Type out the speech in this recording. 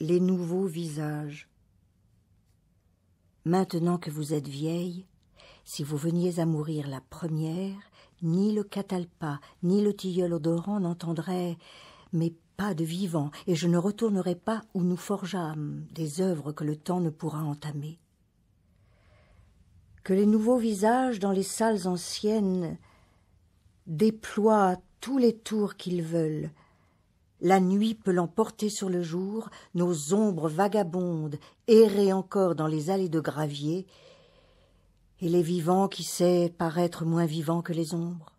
les nouveaux visages. Maintenant que vous êtes vieille, si vous veniez à mourir la première, ni le catalpa, ni le tilleul odorant n'entendraient mais pas de vivants, et je ne retournerai pas où nous forgeâmes des œuvres que le temps ne pourra entamer. Que les nouveaux visages dans les salles anciennes déploient tous les tours qu'ils veulent, la nuit peut l'emporter sur le jour, nos ombres vagabondes, errer encore dans les allées de gravier, et les vivants qui sait paraître moins vivants que les ombres.